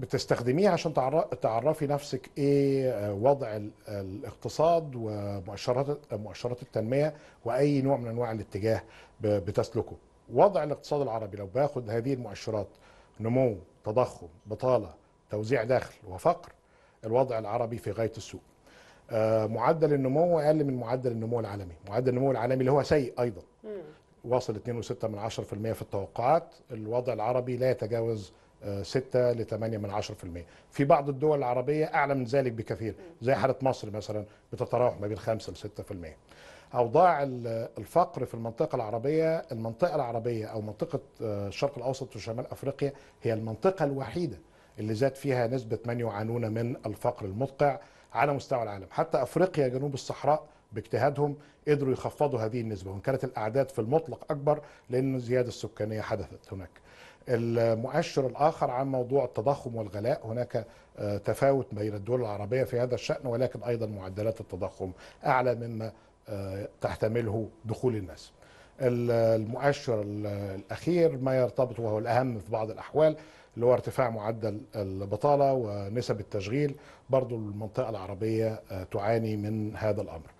بتستخدميه عشان تعرفي نفسك ايه آه، وضع الاقتصاد ومؤشرات مؤشرات التنميه واي نوع من انواع الاتجاه بتسلكه. وضع الاقتصاد العربي لو باخد هذه المؤشرات نمو، تضخم، بطاله، توزيع دخل وفقر الوضع العربي في غايه السوء. آه، معدل النمو اقل من معدل النمو العالمي، معدل النمو العالمي اللي هو سيء ايضا. واصل 2.6% في التوقعات، الوضع العربي لا يتجاوز 6 ل 8 من 10% في بعض الدول العربية أعلى من ذلك بكثير زي حالة مصر مثلا بتتراوح ما بين 5 ل 6% أوضاع الفقر في المنطقة العربية المنطقة العربية أو منطقة آه، الشرق الأوسط وشمال أفريقيا هي المنطقة الوحيدة اللي زاد فيها نسبة من يعانون من الفقر المدقع على مستوى العالم حتى أفريقيا جنوب الصحراء باجتهادهم قدروا يخفضوا هذه النسبة وإن كانت الأعداد في المطلق أكبر لأن الزيادة السكانية حدثت هناك المؤشر الآخر عن موضوع التضخم والغلاء هناك آه، تفاوت بين الدول العربية في هذا الشأن ولكن أيضا معدلات التضخم أعلى مما آه، تحتمله دخول الناس المؤشر الأخير ما يرتبط وهو الأهم في بعض الأحوال اللي هو ارتفاع معدل البطالة ونسب التشغيل برضو المنطقة العربية آه، تعاني من هذا الأمر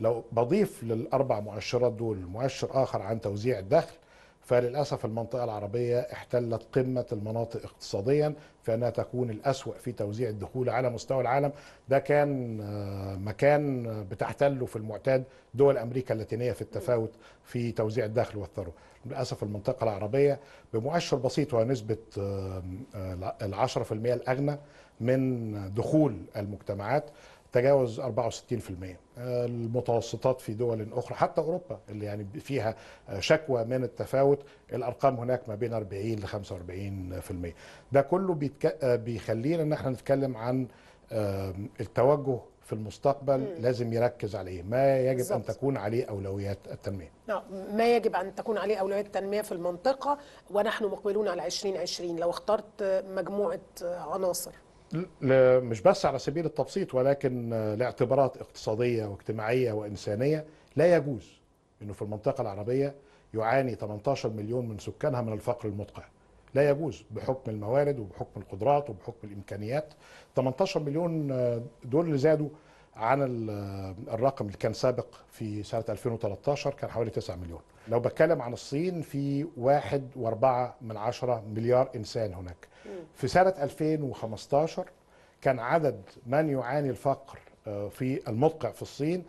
لو بضيف للأربع مؤشرات دول مؤشر آخر عن توزيع الدخل فللأسف المنطقة العربية احتلت قمة المناطق اقتصاديا فأنها تكون الأسوأ في توزيع الدخول على مستوى العالم ده كان آه، مكان بتحتله في المعتاد دول أمريكا اللاتينية في التفاوت في توزيع الدخل والثروة للأسف المنطقة العربية بمؤشر بسيط وهو نسبة آه، آه، ال 10% الأغنى من دخول المجتمعات تجاوز 64% المتوسطات في دول اخرى حتى اوروبا اللي يعني فيها شكوى من التفاوت الارقام هناك ما بين 40 ل 45% ده كله بيتك... بيخلينا ان احنا نتكلم عن التوجه في المستقبل مم. لازم يركز عليه ما يجب بالزبط. ان تكون عليه اولويات التنميه نعم ما يجب ان تكون عليه اولويات التنميه في المنطقه ونحن مقبلون على 2020 لو اخترت مجموعه عناصر مش بس على سبيل التبسيط ولكن آه، لاعتبارات اقتصادية واجتماعية وإنسانية لا يجوز أنه في المنطقة العربية يعاني 18 مليون من سكانها من الفقر المدقع لا يجوز بحكم الموارد وبحكم القدرات وبحكم الإمكانيات 18 مليون آه، دول اللي زادوا عن آه، الرقم اللي كان سابق في سنة 2013 كان حوالي 9 مليون لو بتكلم عن الصين في 1.4 من عشرة مليار إنسان هناك في سنة 2015 كان عدد من يعاني الفقر آه، في المدقع في الصين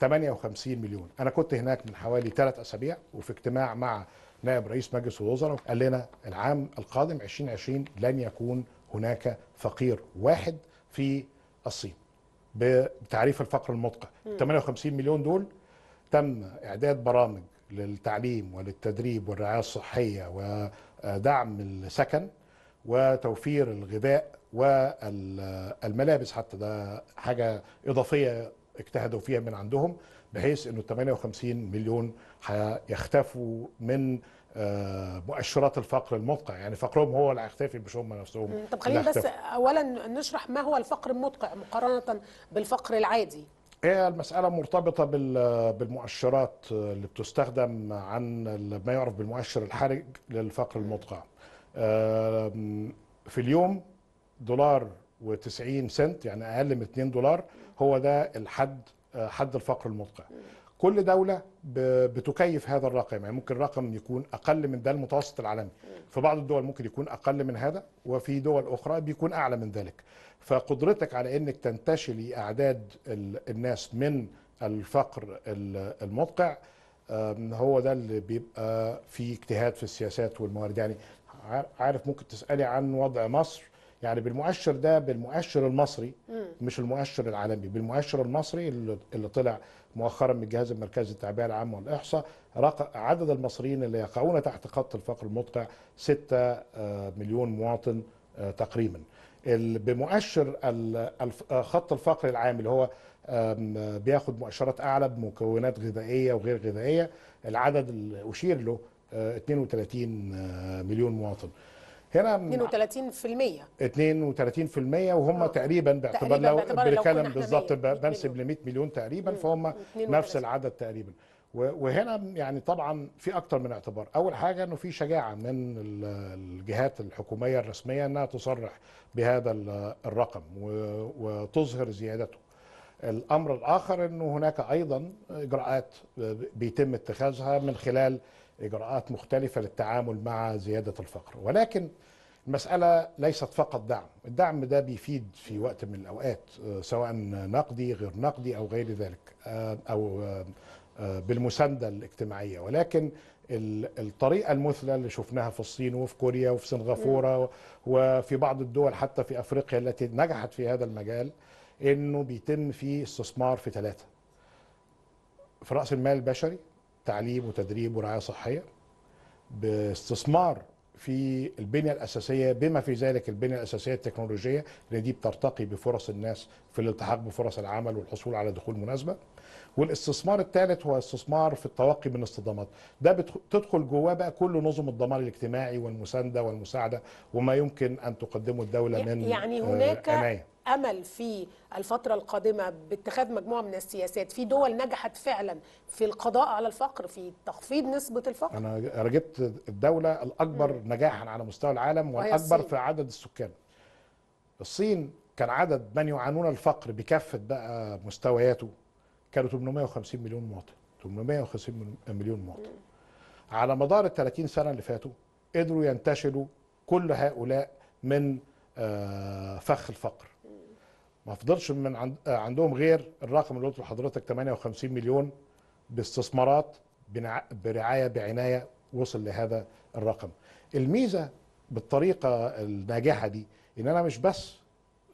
58 مليون أنا كنت هناك من حوالي ثلاث أسابيع وفي اجتماع مع نائب رئيس مجلس الوزراء قال لنا العام القادم 2020 لن يكون هناك فقير واحد في الصين بتعريف الفقر المدقع 58 مليون دول تم إعداد برامج للتعليم وللتدريب والرعاية الصحية ودعم السكن وتوفير الغذاء والملابس حتى ده حاجه اضافيه اجتهدوا فيها من عندهم بحيث انه 58 مليون هيختفوا من آه، مؤشرات الفقر المدقع يعني فقرهم هو اللي هيختفي مش هم نفسهم طب خلينا بس اولا نشرح ما هو الفقر المدقع مقارنه بالفقر العادي هي المسألة مرتبطة بالمؤشرات اللي بتستخدم عن ما يعرف بالمؤشر الحرج للفقر المدقع في اليوم دولار و90 سنت يعني اقل من 2 دولار هو ده الحد آه، حد الفقر المطلق كل دوله بتكيف هذا الرقم يعني ممكن رقم يكون اقل من ده المتوسط العالمي في بعض الدول ممكن يكون اقل من هذا وفي دول اخرى بيكون اعلى من ذلك فقدرتك على انك تنتشلي اعداد الناس من الفقر المدقع هو ده اللي بيبقى فيه اجتهاد في السياسات والموارد يعني عارف ممكن تسالي عن وضع مصر يعني بالمؤشر ده بالمؤشر المصري مش المؤشر العالمي بالمؤشر المصري اللي, اللي طلع مؤخرا من الجهاز المركزي للتعبئه العامه والاحصاء عدد المصريين اللي يقعون تحت خط الفقر المدقع 6 آه، مليون مواطن آه، تقريبا بمؤشر آه، خط الفقر العام اللي هو بياخد مؤشرات اعلى بمكونات غذائيه وغير غذائيه العدد اللي اشير له 32 آه، آه، مليون مواطن هنا 32% 32% وهم آه. تقريبا باعتبار لو بنتكلم بالظبط بنسب ل 100 مليون تقريبا فهم نفس العدد تقريبا وهنا يعني طبعا في اكتر من اعتبار اول حاجه انه في شجاعه من الجهات الحكوميه الرسميه انها تصرح بهذا الرقم وتظهر زيادته الامر الاخر انه هناك ايضا اجراءات بيتم اتخاذها من خلال اجراءات مختلفه للتعامل مع زياده الفقر ولكن المسألة ليست فقط دعم الدعم ده بيفيد في وقت من الأوقات آه، سواء نقدي غير نقدي أو غير ذلك آه، أو آه، بالمساندة الاجتماعية ولكن الطريقة المثلى اللي شفناها في الصين وفي كوريا وفي سنغافورة وفي بعض الدول حتى في أفريقيا التي نجحت في هذا المجال أنه بيتم فيه استثمار في ثلاثة في رأس المال البشري تعليم وتدريب ورعايه صحيه باستثمار في البنيه الاساسيه بما في ذلك البنيه الاساسيه التكنولوجيه لان دي بترتقي بفرص الناس في الالتحاق بفرص العمل والحصول على دخول مناسبه. والاستثمار الثالث هو استثمار في التوقي من الصدمات ده بتدخل جواه بقى كل نظم الضمان الاجتماعي والمسانده والمساعده وما يمكن ان تقدمه الدوله من يعني آه، هناك آه امل في الفتره القادمه باتخاذ مجموعه من السياسات في دول نجحت فعلا في القضاء على الفقر في تخفيض نسبه الفقر انا رجبت الدوله الاكبر م. نجاحا على مستوى العالم والاكبر في عدد السكان الصين كان عدد من يعانون الفقر بكافه بقى مستوياته كانوا 850 مليون مواطن 850 مليون مواطن م. على مدار ال 30 سنه اللي فاتوا قدروا ينتشلوا كل هؤلاء من آه، فخ الفقر ما فضلش من عند عندهم غير الرقم اللي قلته لحضرتك 58 مليون باستثمارات برعايه بعنايه وصل لهذا الرقم. الميزه بالطريقه الناجحه دي ان انا مش بس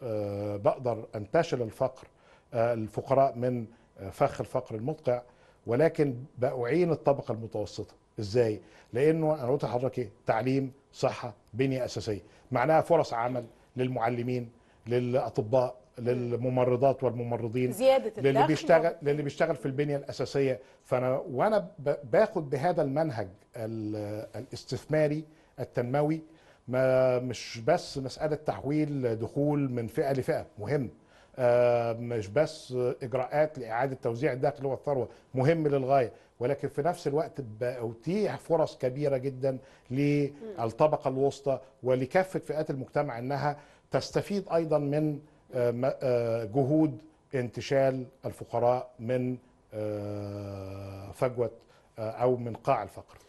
آه، بقدر انتشل الفقر آه، الفقراء من آه، فخ الفقر المدقع ولكن بأعين الطبقة المتوسطة ازاي لانه انا قلت لحضرتك ايه تعليم صحة بنية اساسية معناها فرص عمل للمعلمين للاطباء للممرضات والممرضين زيادة للي بيشتغل للي بيشتغل في البنيه الاساسيه فانا وانا باخد بهذا المنهج الاستثماري التنموي ما مش بس مساله تحويل دخول من فئه لفئه مهم آه، مش بس اجراءات لاعاده توزيع الدخل والثروه مهم للغايه ولكن في نفس الوقت بتيح فرص كبيره جدا للطبقه الوسطى ولكافه فئات المجتمع انها تستفيد ايضا من آه، آه، جهود انتشال الفقراء من آه، فجوه او من قاع الفقر